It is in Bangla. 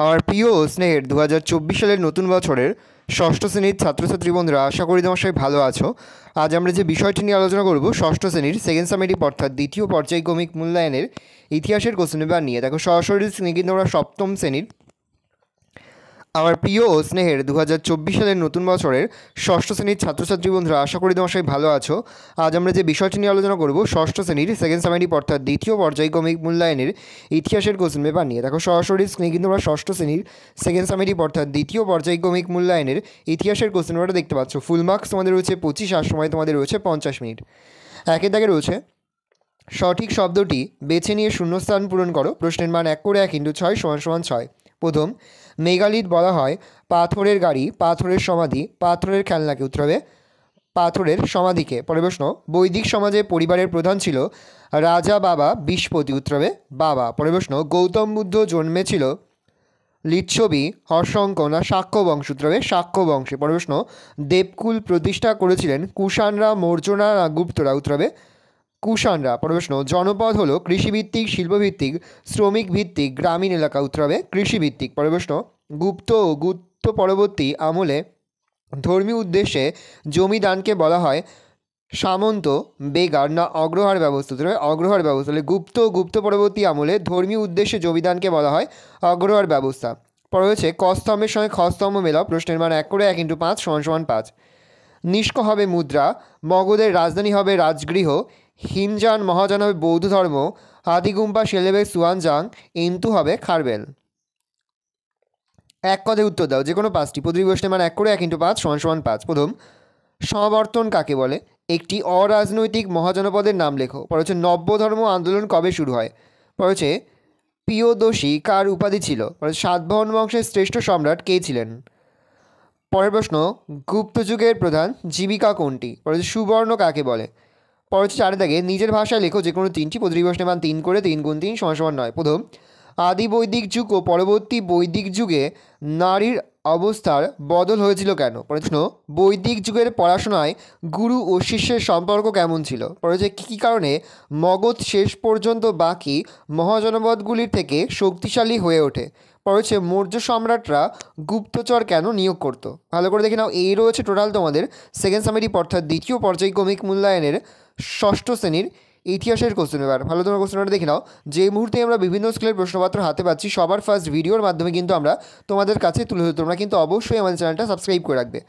আমার প্রিয় স্নেহের দু সালের নতুন বছরের ষষ্ঠ শ্রেণীর ছাত্রছাত্রী বন্ধুরা আশা করি তোমার সবাই ভালো আছো আজ আমরা যে বিষয়টি নিয়ে আলোচনা করব ষষ্ঠ শ্রেণীর সেকেন্ড সামেটিভ অর্থাৎ দ্বিতীয় পর্যায়ক্রমিক মূল্যায়নের ইতিহাসের কোশ্চেন পেপার নিয়ে দেখো সরাসরি কিন্তু আমরা সপ্তম শ্রেণীর আমার প্রিয় ও স্নেহের দু সালের নতুন বছরের ষষ্ঠ শ্রেণীর ছাত্রছাত্রী বন্ধুরা আশা করি তোমার সবাই ভালো আছো আজ আমরা যে বিষয়টি নিয়ে আলোচনা করব ষষ্ঠ শ্রেণীর সেকেন্ড সেমিটি অর্থাৎ দ্বিতীয় পর্যায়ক্রমিক মূল্যায়নের ইতিহাসের কোশ্চেন পেপার নিয়ে দেখো সরাসরি স্ক্রিনে কিন্তু আমরা ষষ্ঠ শ্রেণীর সেকেন্ড সেমিটি অর্থাৎ দ্বিতীয় পর্যায়ক্রমিক মূল্যায়নের ইতিহাসের কোশ্চেন পেপারটা দেখতে পাচ্ছ ফুল মার্কস তোমাদের রয়েছে পঁচিশ আর সময় তোমাদের রয়েছে পঞ্চাশ মিনিট একের দাগে রয়েছে সঠিক শব্দটি বেছে নিয়ে শূন্যস্থান পূরণ করো প্রশ্নের মান এক করে এক ইন্টু ছয় সমান সমান ছয় প্রথম মেগালিট বলা হয় পাথরের গাড়ি পাথরের সমাধি পাথরের খেলনাকে উত্তর হবে পাথরের সমাধিকে পরে প্রশ্ন বৈদিক সমাজে পরিবারের প্রধান ছিল রাজা বাবা বিশপতি উত্তরবে বাবা পরে প্রশ্ন গৌতম বুদ্ধ জন্মেছিল লিচ্ছবি হর্ষঙ্ক না সাক্ষ্য বংশ উত্তরবে সাক্ষ্য বংশে পরে প্রশ্ন দেবকুল প্রতিষ্ঠা করেছিলেন কুষাণরা মর্জনা না গুপ্তরা উত্তরবে কুষাণরা প্রশ্ন জনপদ হলো কৃষিভিত্তিক শিল্পভিত্তিক শ্রমিক ভিত্তিক গ্রামীণ এলাকা উত্তর হবে কৃষিভিত্তিক প্রশ্ন গুপ্ত ও গুপ্ত পরবর্তী আমলে ধর্মীয় উদ্দেশ্যে জমিদানকে বলা হয় সামন্ত বেগার না অগ্রহার ব্যবস্থা হবে অগ্রহার ব্যবস্থা তাহলে গুপ্ত ও গুপ্ত পরবর্তী আমলে ধর্মীয় উদ্দেশ্যে জমিদানকে বলা হয় অগ্রহার ব্যবস্থা পরে হচ্ছে কস্তম্ভের সঙ্গে খস্তম্ভ মেলা প্রশ্নের মান এক করে এক ইন্টু পাঁচ সমান সমান পাঁচ নিষ্ক হবে মুদ্রা মগধের রাজধানী হবে রাজগৃহ হিনজান মহাজান হবে বৌদ্ধ ধর্ম আদিগুম্পা সেলেবে সুয়ানজাং ইন্তু হবে খারবেল এক কথায় উত্তর দাও যে কোনো পাঁচটি প্রতিটি প্রশ্নে মান এক করে এক ইন্টু পাঁচ সমান সমান পাঁচ প্রথম সমাবর্তন কাকে বলে একটি অরাজনৈতিক মহাজনপদের নাম লেখো পরে হচ্ছে নব্য ধর্ম আন্দোলন কবে শুরু হয় পরে হচ্ছে প্রিয়দোষী কার উপাধি ছিল পরে সাতবাহন বংশের শ্রেষ্ঠ সম্রাট কে ছিলেন পরের প্রশ্ন গুপ্ত যুগের প্রধান জীবিকা কোনটি পরে সুবর্ণ কাকে বলে পরবর্তী চারে দাগে নিজের ভাষায় লেখো যে কোনো তিনটি প্রতিটি প্রশ্নে মান তিন করে তিন গুণ তিন সমান সমান নয় প্রথম আদি বৈদিক যুগ ও পরবর্তী বৈদিক যুগে নারীর অবস্থার বদল হয়েছিল কেন প্রশ্ন বৈদিক যুগের পড়াশোনায় গুরু ও শিষ্যের সম্পর্ক কেমন ছিল পরে কী কী কারণে মগধ শেষ পর্যন্ত বাকি মহাজনপদগুলির থেকে শক্তিশালী হয়ে ওঠে রয়েছে মৌর্য সম্রাটরা গুপ্তচর কেন নিয়োগ করতো ভালো করে দেখে নাও এই রয়েছে টোটাল তোমাদের সেকেন্ড সামেরি অর্থাৎ দ্বিতীয় পর্যায়ক্রমিক মূল্যায়নের ষষ্ঠ শ্রেণীর ইতিহাসের কোশ্চেন এবার ভালো তোমার কোশ্চেনটা দেখে নাও যে মুহূর্তে আমরা বিভিন্ন স্কুলের প্রশ্নপত্র হাতে পাচ্ছি সবার ফার্স্ট ভিডিওর মাধ্যমে কিন্তু আমরা তোমাদের কাছে তুলে ধরি তোমরা কিন্তু অবশ্যই আমাদের চ্যানেলটা সাবস্ক্রাইব করে রাখবে